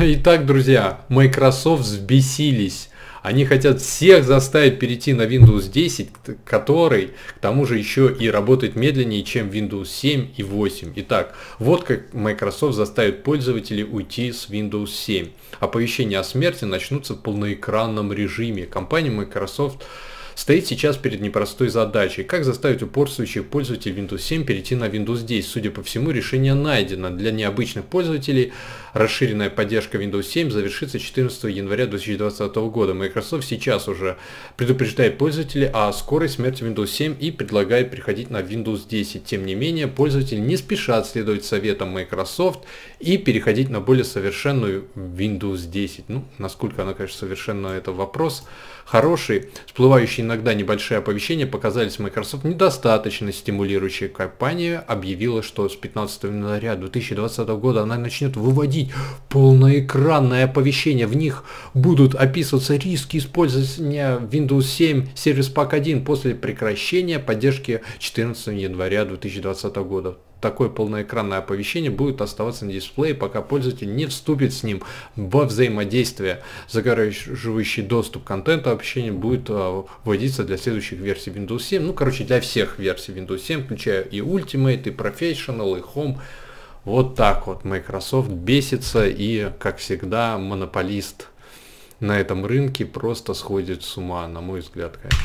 Итак, друзья, Microsoft взбесились. Они хотят всех заставить перейти на Windows 10, который, к тому же, еще и работает медленнее, чем Windows 7 и 8. Итак, вот как Microsoft заставит пользователей уйти с Windows 7. Оповещения о смерти начнутся в полноэкранном режиме. Компания Microsoft стоит сейчас перед непростой задачей. Как заставить упорствующих пользователей Windows 7 перейти на Windows 10? Судя по всему, решение найдено. Для необычных пользователей расширенная поддержка Windows 7 завершится 14 января 2020 года. Microsoft сейчас уже предупреждает пользователей о скорой смерти Windows 7 и предлагает переходить на Windows 10. Тем не менее, пользователи не спешат следовать советам Microsoft и переходить на более совершенную Windows 10. Ну, насколько она, конечно, совершенно это вопрос. Хороший, всплывающий случае иногда небольшие оповещения показались Microsoft недостаточно стимулирующей. Компания объявила, что с 15 января 2020 года она начнет выводить полноэкранное оповещение. В них будут описываться риски использования Windows 7 Service Pack 1 после прекращения поддержки 14 января 2020 года такое полноэкранное оповещение будет оставаться на дисплее, пока пользователь не вступит с ним во взаимодействие. Загораживающий доступ к контенту оповещение будет а, вводиться для следующих версий Windows 7. Ну, короче, для всех версий Windows 7, включая и Ultimate, и Professional, и Home. Вот так вот Microsoft бесится и, как всегда, монополист на этом рынке просто сходит с ума, на мой взгляд, конечно.